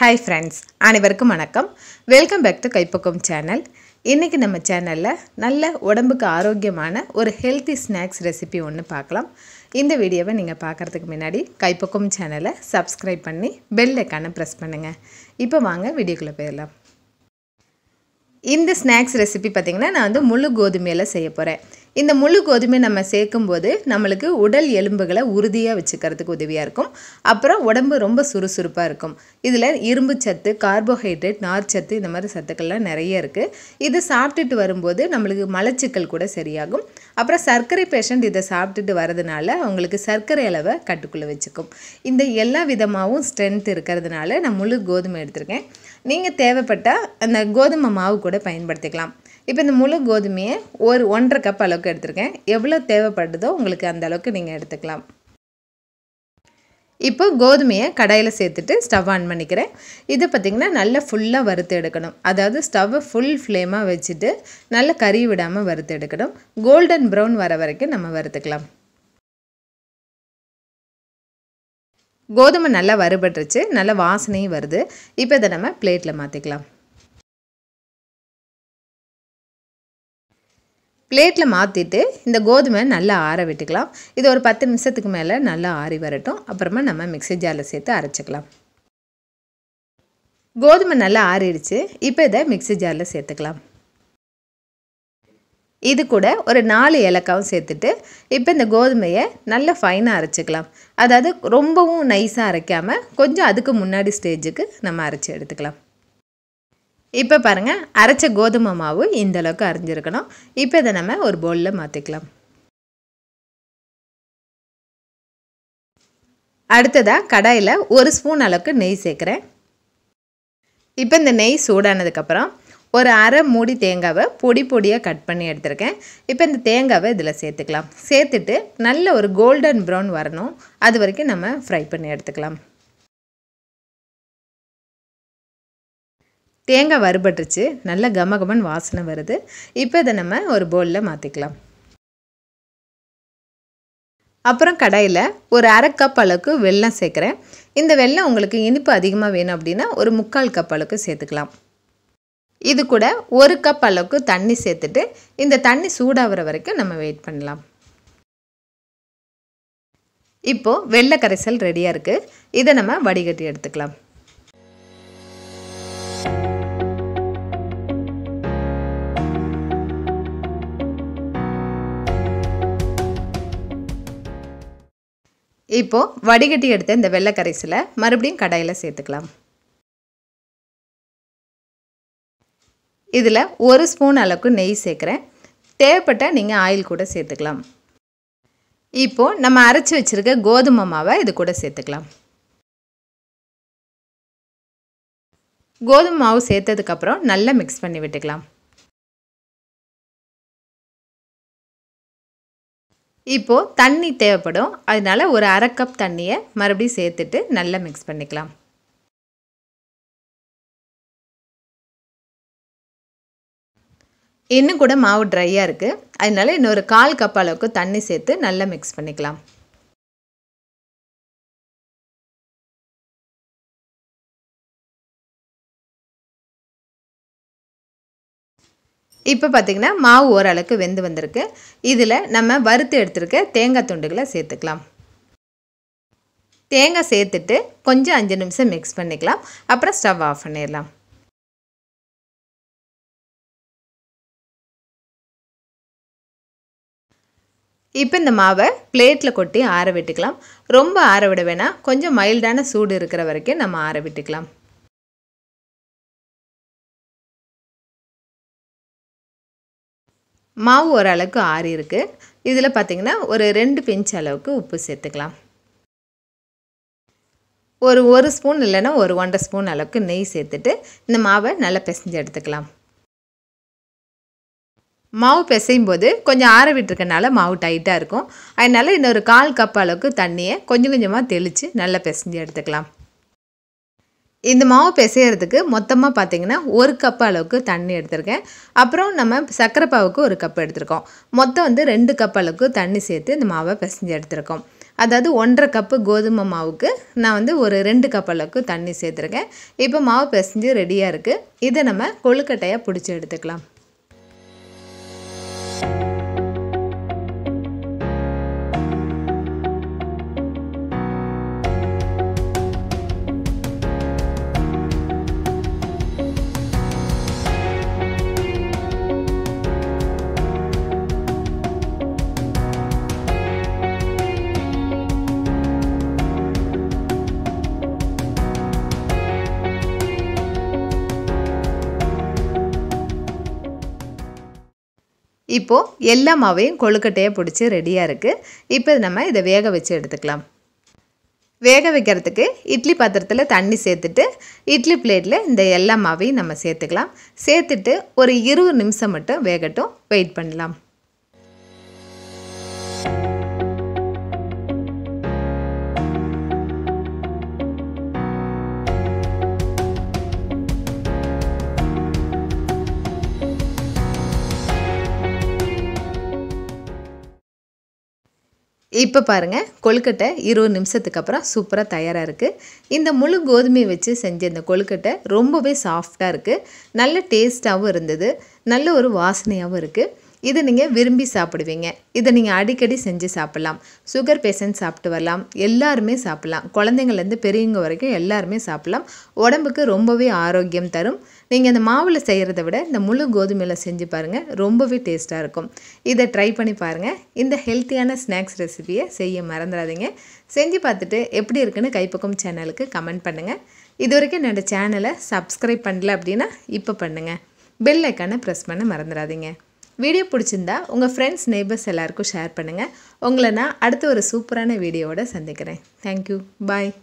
hi friends அனைவருக்கும் வணக்கம் welcome back to கைப்பக்கம் சேனல் இன்றைக்கி நம்ம சேனலில் நல்ல உடம்புக்கு ஆரோக்கியமான ஒரு ஹெல்த்தி ஸ்நாக்ஸ் ரெசிபி ஒன்று பார்க்கலாம் இந்த வீடியோவை நீங்கள் பார்க்குறதுக்கு முன்னாடி கைப்பக்கம் சேனலை சப்ஸ்கிரைப் பண்ணி பெல் ஐக்கானை ப்ரெஸ் பண்ணுங்கள் இப்போ வாங்க வீடியோக்குள்ளே போயிடலாம் இந்த ஸ்நாக்ஸ் ரெசிபி பார்த்திங்கன்னா நான் வந்து முழு கோதுமையில் செய்ய போகிறேன் இந்த முழு கோதுமை நம்ம சேர்க்கும்போது நம்மளுக்கு உடல் எலும்புகளை உறுதியாக வச்சுக்கிறதுக்கு உதவியாக இருக்கும் அப்புறம் உடம்பு ரொம்ப சுறுசுறுப்பாக இருக்கும் இதில் இரும்பு சத்து கார்போஹைட்ரேட் நார்ச்சத்து இந்த மாதிரி சத்துக்கள்லாம் நிறைய இருக்குது இது சாப்பிட்டுட்டு வரும்போது நம்மளுக்கு மலச்சிக்கல் கூட சரியாகும் அப்புறம் சர்க்கரை பேஷண்ட் இதை சாப்பிட்டுட்டு வரதுனால அவங்களுக்கு சர்க்கரை அளவை கட்டுக்குள்ளே வச்சுக்கும் இந்த எல்லா விதமாகவும் ஸ்ட்ரென்த் இருக்கிறதுனால நான் முழு கோதுமை எடுத்திருக்கேன் நீங்கள் தேவைப்பட்டால் அந்த கோதுமை மாவு கூட பயன்படுத்திக்கலாம் இப்போ இந்த முழு கோதுமையை ஒரு ஒன்றரை கப் அளவுக்கு எடுத்திருக்கேன் எவ்வளோ தேவைப்படுதோ உங்களுக்கு அந்த அளவுக்கு நீங்கள் எடுத்துக்கலாம் இப்போ கோதுமையை கடையில் சேர்த்துட்டு ஸ்டவ் ஆன் பண்ணிக்கிறேன் இது பார்த்திங்கன்னா நல்லா ஃபுல்லாக வறுத்து எடுக்கணும் அதாவது ஸ்டவ்வை ஃபுல் ஃப்ளேமாக வச்சுட்டு நல்லா கறி விடாமல் வறுத்து எடுக்கணும் கோல்டன் ப்ரௌன் வர வரைக்கும் நம்ம வறுத்துக்கலாம் கோதுமை நல்லா வறுபட்டுருச்சு நல்ல வாசனையும் வருது இப்போ இதை நம்ம பிளேட்டில் மாற்றிக்கலாம் பிளேட்டில் மாற்றிட்டு இந்த கோதுமை நல்லா ஆற விட்டுக்கலாம் இது ஒரு பத்து நிமிஷத்துக்கு மேலே நல்லா ஆறி வரட்டும் அப்புறமா நம்ம மிக்சி ஜாரில் சேர்த்து அரைச்சிக்கலாம் கோதுமை நல்லா ஆறிடுச்சு இப்போ இதை மிக்சி ஜாரில் சேர்த்துக்கலாம் இது கூட ஒரு நாலு ஏலக்காவும் சேர்த்துட்டு இப்போ இந்த கோதுமையை நல்லா ஃபைனாக அரைச்சிக்கலாம் அதாவது ரொம்பவும் நைஸாக அரைக்காமல் கொஞ்சம் அதுக்கு முன்னாடி ஸ்டேஜுக்கு நம்ம அரைச்சி எடுத்துக்கலாம் இப்போ பாருங்கள் அரைச்ச கோதுமை மாவு இந்தளவுக்கு அரைஞ்சிருக்கணும் இப்போ இதை நம்ம ஒரு பவுலில் மாற்றிக்கலாம் அடுத்ததாக கடாயில் ஒரு ஸ்பூன் அளவுக்கு நெய் சேர்க்குறேன் இப்போ இந்த நெய் சூடானதுக்கப்புறம் ஒரு அரை மூடி தேங்காவை பொடி பொடியாக கட் பண்ணி எடுத்திருக்கேன் இப்போ இந்த தேங்காவை இதில் சேர்த்துக்கலாம் சேர்த்துட்டு நல்ல ஒரு கோல்டன் ப்ரௌன் வரணும் அது வரைக்கும் நம்ம ஃப்ரை பண்ணி எடுத்துக்கலாம் தேங்காய் வறுபட்டுருச்சு நல்ல கமகமன் வாசனை வருது இப்போ இதை நம்ம ஒரு போலில் மாற்றிக்கலாம் அப்புறம் கடையில் ஒரு அரை கப் அளவுக்கு வெல்லம் சேர்க்குறேன் இந்த வெள்ளம் உங்களுக்கு இனிப்பு அதிகமாக வேணும் அப்படின்னா ஒரு முக்கால் கப் அளவுக்கு சேர்த்துக்கலாம் இது கூட ஒரு கப் அளவுக்கு தண்ணி சேர்த்துட்டு இந்த தண்ணி சூடாகிற வரைக்கும் நம்ம வெயிட் பண்ணலாம் இப்போது வெள்ளை கரைசல் ரெடியாக இருக்குது இதை நம்ம வடிகட்டி எடுத்துக்கலாம் இப்போது வடிகட்டி எடுத்த இந்த வெள்ளை கரைசலை மறுபடியும் கடாயில் சேர்த்துக்கலாம் இதில் ஒரு ஸ்பூன் அளவுக்கு நெய் சேர்க்குறேன் தேவைப்பட்டால் நீங்கள் ஆயில் கூட சேர்த்துக்கலாம் இப்போது நம்ம அரைச்சி வச்சுருக்க கோதுமை மாவை இது கூட சேர்த்துக்கலாம் கோதுமை மாவு சேர்த்ததுக்கப்புறம் நல்லா மிக்ஸ் பண்ணி விட்டுக்கலாம் இப்போது தண்ணி தேவைப்படும் அதனால் ஒரு அரை கப் தண்ணியை மறுபடியும் சேர்த்துட்டு நல்லா மிக்ஸ் பண்ணிக்கலாம் இன்னும் கூட மாவு ட்ரையாக இருக்குது அதனால் இன்னொரு கால் கப் அளவுக்கு தண்ணி சேர்த்து நல்லா மிக்ஸ் பண்ணிக்கலாம் இப்போ பார்த்திங்கன்னா மாவு ஓரளவுக்கு வெந்து வந்திருக்கு இதில் நம்ம வறுத்து எடுத்துருக்க தேங்காய் துண்டுகளை சேர்த்துக்கலாம் தேங்காய் சேர்த்துட்டு கொஞ்சம் அஞ்சு நிமிஷம் மிக்ஸ் பண்ணிக்கலாம் அப்புறம் ஸ்டவ் ஆஃப் பண்ணிடலாம் இப்போ இந்த மாவை பிளேட்டில் கொட்டி ஆற விட்டுக்கலாம் ரொம்ப ஆற விட வேணாம் கொஞ்சம் மைல்டான சூடு இருக்கிற வரைக்கும் நம்ம ஆற விட்டுக்கலாம் மாவு ஓரளவுக்கு ஆறி இருக்குது இதில் பார்த்திங்கன்னா ஒரு ரெண்டு பிஞ்ச் அளவுக்கு உப்பு சேர்த்துக்கலாம் ஒரு ஒரு ஸ்பூன் இல்லைன்னா ஒரு ஒன்றரை ஸ்பூன் அளவுக்கு நெய் சேர்த்துட்டு இந்த மாவை நல்லா பிசைஞ்சு எடுத்துக்கலாம் மாவு பிசையும் போது கொஞ்சம் ஆற விட்டுருக்கனால மாவு டைட்டாக இருக்கும் அதனால் இன்னொரு கால் கப் அளவுக்கு தண்ணியை கொஞ்சம் கொஞ்சமாக தெளித்து நல்லா பிசைஞ்சு எடுத்துக்கலாம் இந்த மாவு பிசையிறதுக்கு மொத்தமாக பார்த்திங்கன்னா ஒரு கப் அளவுக்கு தண்ணி எடுத்திருக்கேன் அப்புறம் நம்ம சர்க்கரை பாவுக்கு ஒரு கப் எடுத்திருக்கோம் மொத்தம் வந்து ரெண்டு கப் அளவுக்கு தண்ணி சேர்த்து இந்த மாவை பிசைஞ்சு எடுத்திருக்கோம் அதாவது ஒன்றரை கப்பு கோதுமை மாவுக்கு நான் வந்து ஒரு ரெண்டு கப் அளவுக்கு தண்ணி சேர்த்துருக்கேன் இப்போ மாவு பிசைஞ்சு ரெடியாக இருக்குது இதை நம்ம கொழுக்கட்டையாக பிடிச்சி எடுத்துக்கலாம் இப்போது எல்லா மாவையும் கொழுக்கட்டையாக பிடிச்சி ரெடியாக இருக்குது இப்போ நம்ம இதை வேக வச்சு எடுத்துக்கலாம் வேக வைக்கிறதுக்கு இட்லி பாத்திரத்தில் தண்ணி சேர்த்துட்டு இட்லி பிளேட்டில் இந்த எல்லா மாவையும் நம்ம சேர்த்துக்கலாம் சேர்த்துட்டு ஒரு இருபது நிமிஷம் மட்டும் வேகட்டும் வெயிட் பண்ணலாம் இப்போ பாருங்கள் கொழுக்கட்டை இருபது நிமிஷத்துக்கு அப்புறம் சூப்பராக தயாராக இருக்குது இந்த முழு கோதுமையை வச்சு செஞ்ச இந்த கொழுக்கட்டை ரொம்பவே சாஃப்டாக இருக்குது நல்ல டேஸ்ட்டாகவும் இருந்தது நல்ல ஒரு வாசனையாகவும் இருக்குது இதை நீங்கள் விரும்பி சாப்பிடுவீங்க இதை நீங்கள் அடிக்கடி செஞ்சு சாப்பிட்லாம் சுகர் பேஷண்ட் சாப்பிட்டு வரலாம் எல்லாருமே சாப்பிட்லாம் குழந்தைங்கள்லேருந்து பெரியவங்க வரைக்கும் எல்லாருமே சாப்பிட்லாம் உடம்புக்கு ரொம்பவே ஆரோக்கியம் தரும் நீங்கள் இந்த மாவில் செய்கிறத விட இந்த முழு கோதுமையில் செஞ்சு பாருங்கள் ரொம்பவே டேஸ்ட்டாக இருக்கும் இதை ட்ரை பண்ணி பாருங்கள் இந்த ஹெல்த்தியான ஸ்நாக்ஸ் ரெசிபியை செய்ய மறந்துடாதீங்க செஞ்சு பார்த்துட்டு எப்படி இருக்குன்னு கைப்பக்கம் சேனலுக்கு கமெண்ட் பண்ணுங்கள் இது வரைக்கும் என்னோடய சேனலை சப்ஸ்கிரைப் பண்ணல அப்படின்னா இப்போ பண்ணுங்கள் பெல் ஐக்கானை ப்ரெஸ் பண்ண மறந்துடாதீங்க வீடியோ பிடிச்சிருந்தா உங்கள் ஃப்ரெண்ட்ஸ் நெய்பர்ஸ் எல்லாருக்கும் ஷேர் பண்ணுங்கள் உங்களை நான் அடுத்த ஒரு சூப்பரான வீடியோவோட சந்திக்கிறேன் தேங்க்யூ பாய்